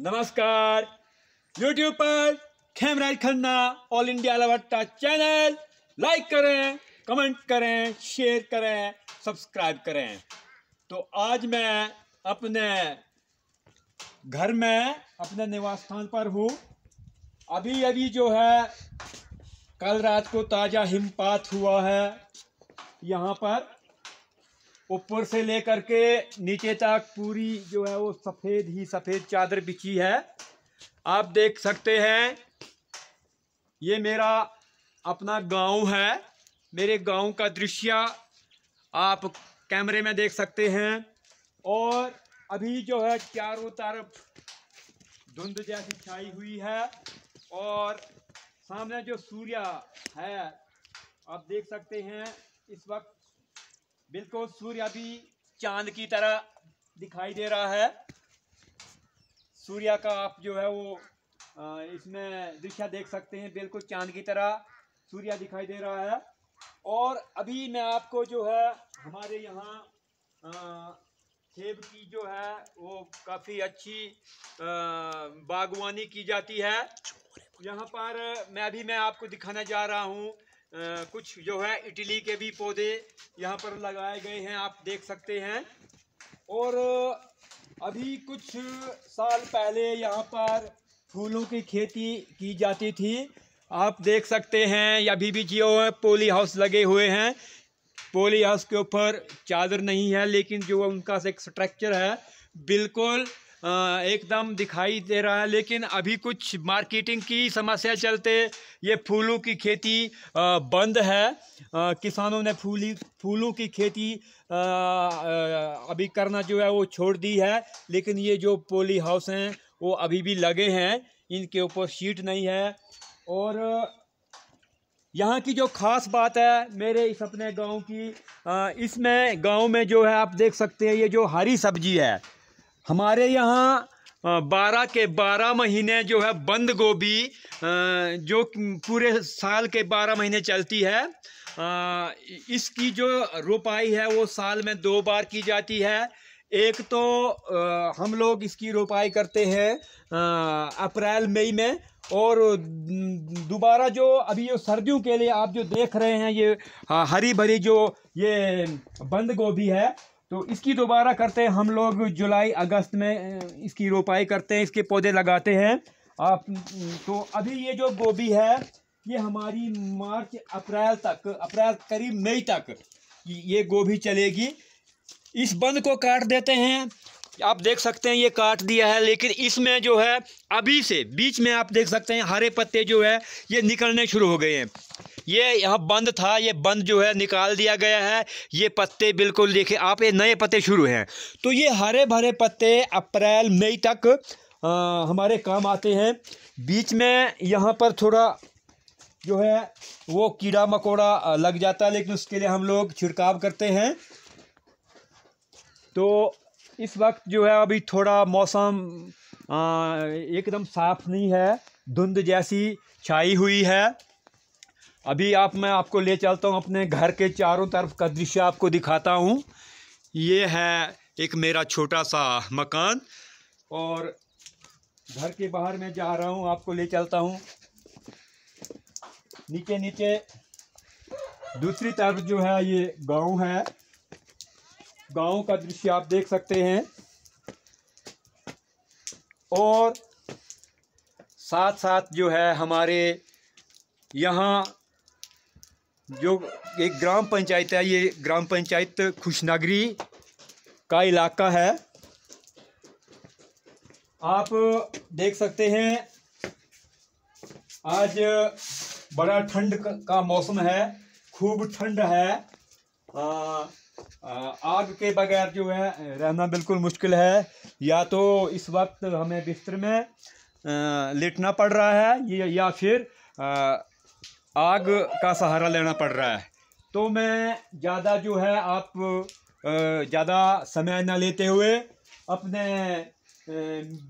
नमस्कार यूट्यूब पर Khemraj Khanna all India अलवट्टा चैनल लाइक करें कमेंट करें शेयर करें सब्सक्राइब करें तो आज मैं अपने घर में अपने निवास स्थान पर हूँ अभी अभी जो है कल रात को ताज़ा हिमपात हुआ है यहाँ पर ऊपर से लेकर के नीचे तक पूरी जो है वो सफ़ेद ही सफ़ेद चादर बिछी है आप देख सकते हैं ये मेरा अपना गांव है मेरे गांव का दृश्य आप कैमरे में देख सकते हैं और अभी जो है चारों तरफ धुंध जैसी छाई हुई है और सामने जो सूर्य है आप देख सकते हैं इस वक्त बिल्कुल सूर्य अभी चांद की तरह दिखाई दे रहा है सूर्य का आप जो है वो इसमें दृश्य देख सकते हैं बिल्कुल चांद की तरह सूर्य दिखाई दे रहा है और अभी मैं आपको जो है हमारे यहाँ सेब की जो है वो काफ़ी अच्छी बागवानी की जाती है यहाँ पर मैं अभी मैं आपको दिखाने जा रहा हूँ कुछ जो है इटली के भी पौधे यहाँ पर लगाए गए हैं आप देख सकते हैं और अभी कुछ साल पहले यहाँ पर फूलों की खेती की जाती थी आप देख सकते हैं अभी भी जो है पोली हाउस लगे हुए हैं पोली हाउस के ऊपर चादर नहीं है लेकिन जो उनका एक स्ट्रक्चर है बिल्कुल एकदम दिखाई दे रहा है लेकिन अभी कुछ मार्केटिंग की समस्या चलते ये फूलों की खेती बंद है किसानों ने फूली फूलों की खेती अभी करना जो है वो छोड़ दी है लेकिन ये जो पोली हाउस हैं वो अभी भी लगे हैं इनके ऊपर शीट नहीं है और यहाँ की जो ख़ास बात है मेरे इस अपने गांव की इसमें गांव में जो है आप देख सकते हैं ये जो हरी सब्जी है हमारे यहाँ बारह के बारह महीने जो है बंद गोभी जो पूरे साल के बारह महीने चलती है इसकी जो रोपाई है वो साल में दो बार की जाती है एक तो हम लोग इसकी रोपाई करते हैं अप्रैल मई में और दोबारा जो अभी जो सर्दियों के लिए आप जो देख रहे हैं ये हरी भरी जो ये बंद गोभी है तो इसकी दोबारा करते हैं हम लोग जुलाई अगस्त में इसकी रोपाई करते हैं इसके पौधे लगाते हैं आप तो अभी ये जो गोभी है ये हमारी मार्च अप्रैल तक अप्रैल करीब मई तक ये गोभी चलेगी इस बंद को काट देते हैं आप देख सकते हैं ये काट दिया है लेकिन इसमें जो है अभी से बीच में आप देख सकते हैं हरे पत्ते जो है ये निकलने शुरू हो गए हैं ये यहाँ बंद था ये बंद जो है निकाल दिया गया है ये पत्ते बिल्कुल देखे आप ये नए पत्ते शुरू हैं तो ये हरे भरे पत्ते अप्रैल मई तक आ, हमारे काम आते हैं बीच में यहाँ पर थोड़ा जो है वो कीड़ा मकोड़ा लग जाता है लेकिन उसके लिए हम लोग छिड़काव करते हैं तो इस वक्त जो है अभी थोड़ा मौसम एकदम साफ़ नहीं है धुंध जैसी छाई हुई है अभी आप मैं आपको ले चलता हूँ अपने घर के चारों तरफ का दृश्य आपको दिखाता हूँ ये है एक मेरा छोटा सा मकान और घर के बाहर मैं जा रहा हूँ आपको ले चलता हूँ नीचे नीचे दूसरी तरफ जो है ये गांव है गांव का दृश्य आप देख सकते हैं और साथ साथ जो है हमारे यहाँ जो एक ग्राम पंचायत है ये ग्राम पंचायत खुशनगरी का इलाका है आप देख सकते हैं आज बड़ा ठंड का मौसम है खूब ठंड है आ, आ, आग के बगैर जो है रहना बिल्कुल मुश्किल है या तो इस वक्त हमें बिस्तर में लेटना पड़ रहा है या फिर आग का सहारा लेना पड़ रहा है तो मैं ज़्यादा जो है आप ज़्यादा समय न लेते हुए अपने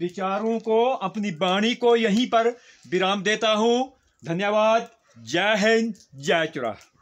विचारों को अपनी बाणी को यहीं पर विराम देता हूँ धन्यवाद जय हिंद जय चुरा